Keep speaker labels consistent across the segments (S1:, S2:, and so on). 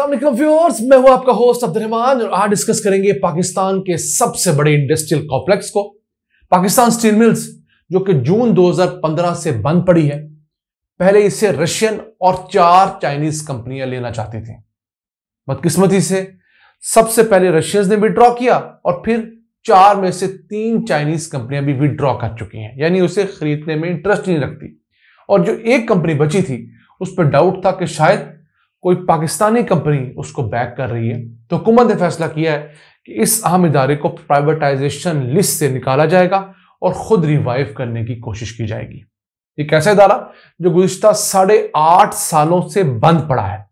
S1: Aslam viewers मैं हूं आपका होस्ट अब्दुलरहमान और आज डिस्कस करेंगे पाकिस्तान के सबसे बड़े इंडस्ट्रियल कॉम्प्लेक्स को पाकिस्तान स्टील मिल्स जो कि जून 2015 से बंद पड़ी है पहले इसे रशियन और चार चाइनीज कंपनियां लेना चाहती थी बदकिस्मती से सबसे पहले रशियंस ने विड्रॉ किया और फिर चार में से तीन चाइनीज कंपनियां भी विड्रॉ कर चुकी हैं यानी उसे खरीदने में इंटरेस्ट नहीं रखती और जो एक कंपनी बची थी उस पर डाउट था कि शायद कोई पाकिस्तानी कंपनी उसको बैक कर रही है तो हुकूमत ने फैसला किया है कि इस अहम इदारे को प्राइवेटाइजेशन लिस्ट से निकाला जाएगा और खुद रिवाइव करने की कोशिश की जाएगी ये कैसा इदारा जो गुजशत साढ़े आठ सालों से बंद पड़ा है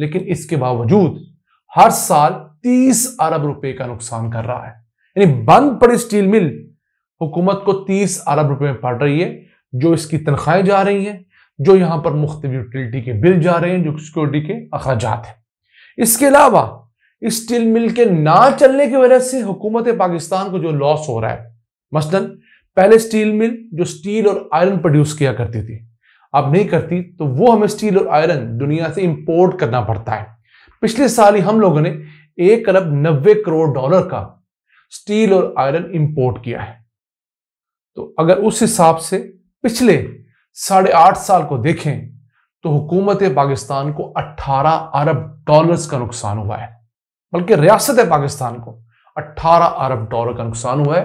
S1: लेकिन इसके बावजूद हर साल तीस अरब रुपए का नुकसान कर रहा है यानी बंद पड़ी स्टील मिल हुकूमत को तीस अरब रुपए में पड़ रही है जो इसकी तनख्वाहें जा रही हैं जो यहां पर मुख्त यूटिलिटी के बिल जा रहे हैं जो सिक्योरिटी के अखराजात हैं इसके अलावा स्टील मिल के ना चलने की वजह से हुकूमत पाकिस्तान को जो लॉस हो रहा है मसलन पहले स्टील मिल जो स्टील और आयरन प्रोड्यूस किया करती थी अब नहीं करती तो वो हमें स्टील और आयरन दुनिया से इंपोर्ट करना पड़ता है पिछले साल ही हम लोगों ने एक अरब नब्बे करोड़ डॉलर का स्टील और आयरन इंपोर्ट किया है तो अगर उस हिसाब से पिछले साढ़े आठ साल को देखें तो हुकूमत पाकिस्तान को 18 अरब डॉलर्स का नुकसान हुआ है बल्कि रियासत पाकिस्तान को 18 अरब डॉलर का नुकसान हुआ है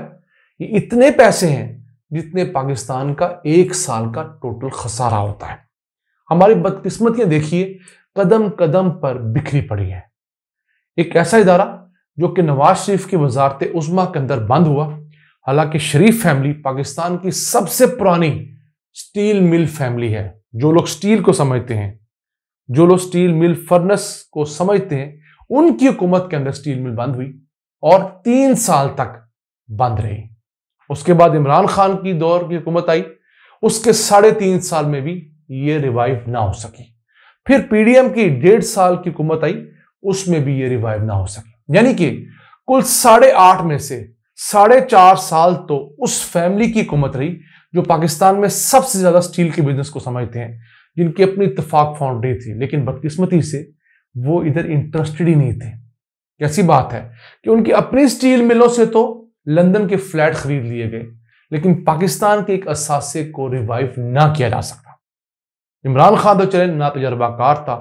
S1: ये इतने पैसे हैं जितने पाकिस्तान का एक साल का टोटल खसारा होता है हमारी बदकिस्मतियां देखिए कदम कदम पर बिखरी पड़ी है एक ऐसा इदारा जो कि नवाज शरीफ की वजारत उजमा के अंदर बंद हुआ हालांकि शरीफ फैमिली पाकिस्तान की सबसे पुरानी स्टील मिल फैमिली है जो लोग स्टील को समझते हैं जो लोग स्टील मिल फर्नेस को समझते हैं उनकी हुकूमत के अंदर स्टील मिल बंद हुई और तीन साल तक बंद रही उसके बाद इमरान खान की दौर की हुकूमत आई उसके साढ़े तीन साल में भी ये रिवाइव ना हो सकी फिर पीडीएम की डेढ़ साल की हुकूमत आई उसमें भी ये रिवाइव ना हो सकी यानी कि कुल साढ़े आठ में से साढ़े चार साल तो उस फैमिली की हुकूमत रही जो पाकिस्तान में सबसे ज़्यादा स्टील के बिजनेस को समझते हैं जिनकी अपनी इतफाक फाउंड्री थी लेकिन बदकिस्मती से वो इधर इंटरेस्टेड ही नहीं थे कैसी बात है कि उनकी अपनी स्टील मिलों से तो लंदन के फ्लैट खरीद लिए गए लेकिन पाकिस्तान के एक असासे को रिवाइव ना किया जा सकता इमरान खान तो चले ना तजर्बाकार था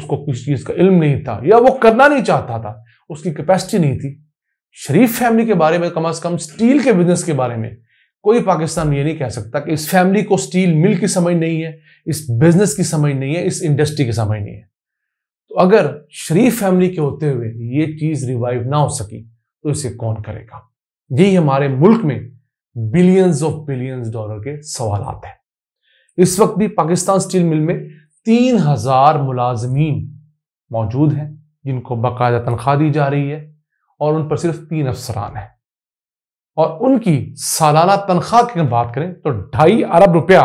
S1: उसको किसी चीज़ का इल्म नहीं था या वो करना नहीं चाहता था उसकी कैपेसिटी नहीं थी शरीफ फैमिली के बारे में कम अज कम स्टील के बिजनेस के बारे में कोई पाकिस्तान ये नहीं कह सकता कि इस फैमिली को स्टील मिल की समझ नहीं है इस बिजनेस की समझ नहीं है इस इंडस्ट्री की समझ नहीं है तो अगर शरीफ फैमिली के होते हुए ये चीज़ रिवाइव ना हो सकी तो इसे कौन करेगा यही हमारे मुल्क में बिलियंस ऑफ बिलियंस डॉलर के सवाल आते हैं इस वक्त भी पाकिस्तान स्टील मिल में तीन हजार मुलाजमीन मौजूद हैं जिनको बाकायदा तनख्वाह दी जा रही है और उन पर सिर्फ तीन अफसरान हैं और उनकी सालाना तनख्वाह की बात करें तो ढाई अरब रुपया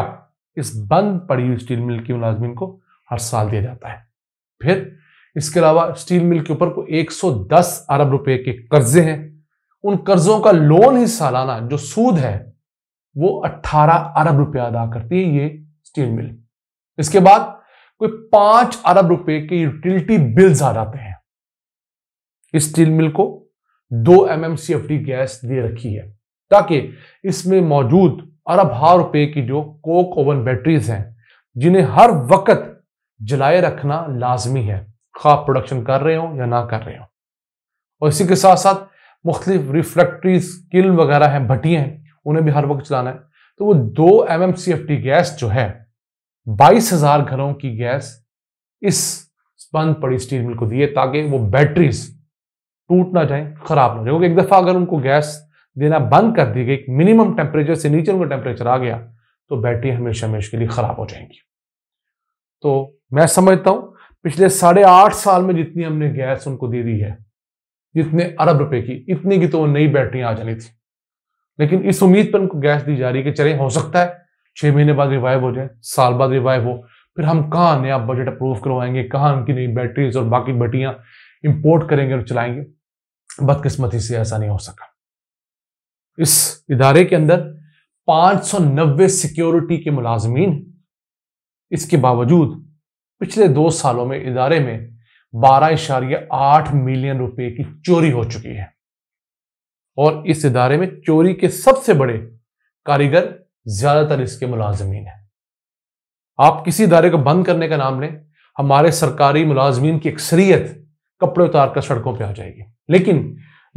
S1: इस बंद पड़ी हुई स्टील मिल की मुलाजमीन को हर साल दिया जाता है फिर इसके अलावा स्टील मिल के ऊपर को 110 अरब रुपए के कर्जे हैं उन कर्जों का लोन ही सालाना जो सूद है वो 18 अरब रुपया अदा करती है ये स्टील मिल इसके बाद कोई पांच अरब रुपए के यूटिलिटी बिल्स आ जाते हैं इस स्टील मिल को दो M M C F D gas दे रखी है ताकि इसमें मौजूद अरब हार रुपए की जो कोक ओवन बैटरीज हैं जिन्हें हर वक्त जलाए रखना लाजमी है खा प्रोडक्शन कर रहे हो या ना कर रहे हो और इसी के साथ साथ मुख्तलिफ रिफ्लेक्ट्रीज किल वगैरह हैं भट्टियाँ हैं उन्हें भी हर वक्त चलाना है तो वो दो M M C F T gas जो है बाईस हजार घरों की गैस इस बंद पड़ी स्टील मिल को दिए ताकि वो बैटरीज टूट ना जाए खराब ना हो जाए क्योंकि एक दफा अगर उनको गैस देना बंद कर दी गई मिनिमम टेम्परेचर से नीचे उनका टेम्परेचर आ गया तो बैटरी हमेशा हमेशा के लिए खराब हो जाएंगी तो मैं समझता हूं पिछले साढ़े आठ साल में जितनी हमने गैस उनको दे दी है जितने अरब रुपए की इतनी की तो नई बैटरियां आ जानी थी लेकिन इस उम्मीद पर उनको गैस दी जा रही है कि चले हो सकता है छह महीने बाद रिवाइव हो जाए साल बाद रिवाइव हो फिर हम कहाँ नया बजट अप्रूव करवाएंगे कहाँ उनकी नई बैटरीज और बाकी बैटरियां इंपोर्ट करेंगे और चलाएंगे बदकिस्मती से ऐसा नहीं हो सका इस इदारे के अंदर 590 सिक्योरिटी के मुलाजमीन इसके बावजूद पिछले दो सालों में इदारे में बारह इशारिया आठ मिलियन रुपए की चोरी हो चुकी है और इस इदारे में चोरी के सबसे बड़े कारीगर ज्यादातर इसके मुलाजमीन हैं आप किसी इदारे को बंद करने का नाम लें हमारे सरकारी मुलाजमीन की अक्सरियत कपड़े उतार कर सड़कों पर आ जाएगी लेकिन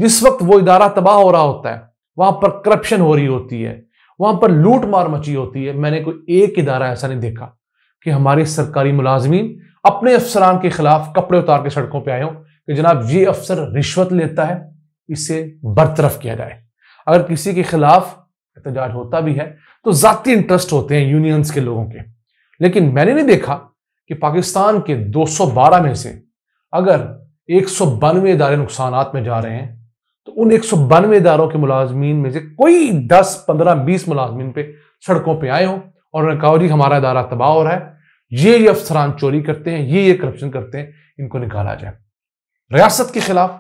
S1: जिस वक्त वो इदारा तबाह हो रहा होता है वहां पर करप्शन हो रही होती है वहां पर लूट मार मची होती है मैंने कोई एक इदारा ऐसा नहीं देखा कि हमारे सरकारी मुलाजमीन अपने अफसरान के खिलाफ कपड़े उतार के सड़कों पर आए हों कि जनाब ये अफसर रिश्वत लेता है इसे बरतरफ किया जाए अगर किसी के खिलाफ एहतजाज होता भी है तो ज़ाती इंटरेस्ट होते हैं यूनियंस के लोगों के लेकिन मैंने नहीं देखा कि पाकिस्तान के 212 में से अगर एक सौ बानवे इदारे नुकसान में जा रहे हैं तो उन एक सौ बानवे इदारों के मुलाजमीन में से कोई दस पंद्रह बीस मुलाजमीन पे सड़कों पर आए हों और उन्होंने कहा जी हमारा इदारा तबाह हो रहा है ये ये अफसरान चोरी करते हैं ये ये करप्शन करते हैं इनको निकाला जाए रियासत के खिलाफ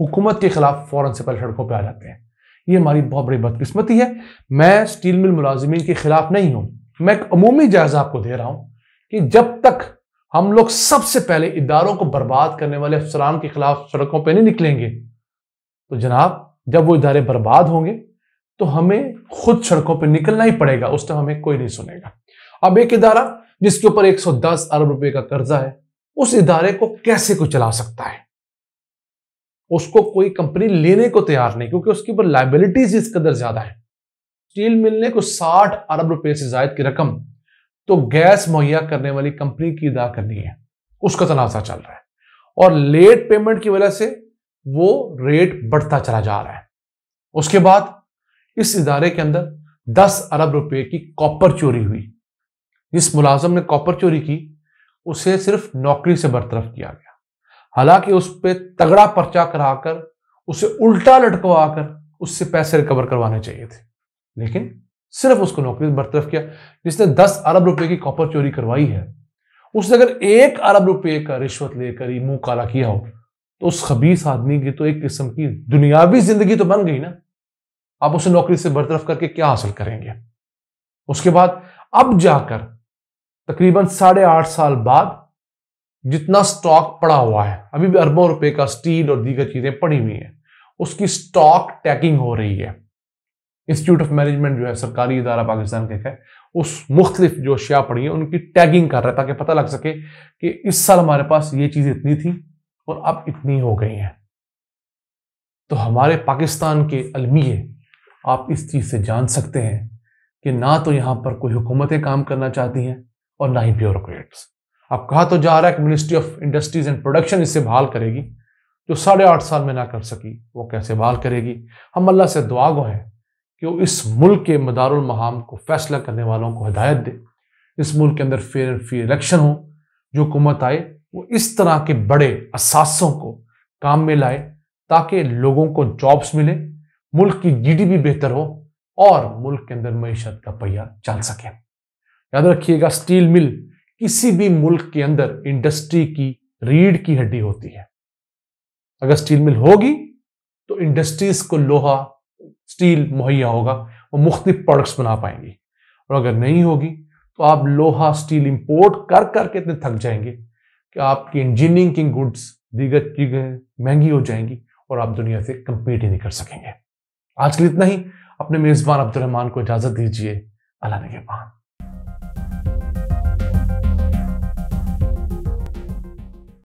S1: हुकूमत के खिलाफ फौरन से पहले सड़कों पर आ जाते हैं ये हमारी बहुत बड़ी बदकिस्मती है मैं स्टील मिल मुलाजमीन के खिलाफ नहीं हूँ मैं एक अमूमी जायजा आपको दे रहा हूं कि जब तक हम लोग सबसे पहले इदारों को बर्बाद करने वाले अफसरान के खिलाफ सड़कों पर नहीं निकलेंगे तो जनाब जब वो इदारे बर्बाद होंगे तो हमें खुद सड़कों पर निकलना ही पड़ेगा उस टाइम हमें कोई नहीं सुनेगा अब एक इदारा जिसके ऊपर 110 अरब रुपए का कर्जा है उस इदारे को कैसे कोई चला सकता है उसको कोई कंपनी लेने को तैयार नहीं क्योंकि उसके ऊपर लाइबिलिटीज इस कदर ज्यादा है स्टील मिल ने को 60 अरब रुपए से जायद की रकम तो गैस मुहैया करने वाली कंपनी की अदा करनी है उसका तनाजा तो चल रहा है और लेट पेमेंट की वजह से वो रेट बढ़ता चला जा रहा है उसके बाद इस इदारे के अंदर 10 अरब रुपए की कॉपर चोरी हुई जिस मुलाजम ने कॉपर चोरी की उसे सिर्फ नौकरी से बरतरफ किया गया हालांकि उस पर तगड़ा पर्चा कराकर उसे उल्टा लटकवाकर उससे पैसे रिकवर करवाने चाहिए थे लेकिन सिर्फ उसको नौकरी से बरतरफ किया जिसने 10 अरब रुपए की कॉपर चोरी करवाई है उसने अगर एक अरब रुपए का रिश्वत लेकर मुंह काला किया हो तो उस खबीस आदमी की तो एक किस्म की दुनियावी जिंदगी तो बन गई ना आप उसे नौकरी से बरतरफ करके क्या हासिल करेंगे उसके बाद अब जाकर तकरीबन साढ़े आठ साल बाद जितना स्टॉक पड़ा हुआ है अभी भी अरबों रुपए का स्टील और दीगर चीजें पड़ी हुई हैं उसकी स्टॉक टैकिंग हो रही है इंस्टीट्यूट ऑफ मैनेजमेंट जो है सरकारी इदारा पाकिस्तान के है उस मुख्तलिफ जो अशिया पड़ी है उनकी टैगिंग कर रहा है ताकि पता लग सके कि इस साल हमारे पास ये चीज़ इतनी थी और अब इतनी हो गई हैं तो हमारे पाकिस्तान के अलमिये आप इस चीज़ से जान सकते हैं कि ना तो यहाँ पर कोई हुकूमतें काम करना चाहती हैं और ना ही ब्यूरोक्रेट्स अब कहा तो जा रहा है कि ministry of industries and production इससे बहाल करेगी जो साढ़े आठ साल में ना कर सकी वो कैसे बहाल करेगी हम अल्लाह से दुआ गो हैं कि वो इस मुल्क के मदारुल महाम को फैसला करने वालों को हिदायत दे इस मुल्क के अंदर फेयर एंड फ्री इलेक्शन हो जो हुकूमत आए वो इस तरह के बड़े असासों को काम में लाए ताकि लोगों को जॉब्स मिले मुल्क की जीडीपी बेहतर हो और मुल्क के अंदर मीशत का पहिया चल सके याद रखिएगा स्टील मिल किसी भी मुल्क के अंदर इंडस्ट्री की रीढ़ की हड्डी होती है अगर स्टील मिल होगी तो इंडस्ट्रीज को लोहा स्टील मुहैया होगा वो मुख्त प्रोडक्ट्स बना पाएंगी और अगर नहीं होगी तो आप लोहा स्टील इंपोर्ट कर करके इतने थक जाएंगे कि आपकी इंजीनियरिंग की गुड्स दीगर चीज़ें महंगी हो जाएंगी और आप दुनिया से कम्पीट ही नहीं कर सकेंगे आज के लिए इतना ही अपने मेज़बान अब्दुलरहमान को इजाज़त दीजिए अल्लाह ने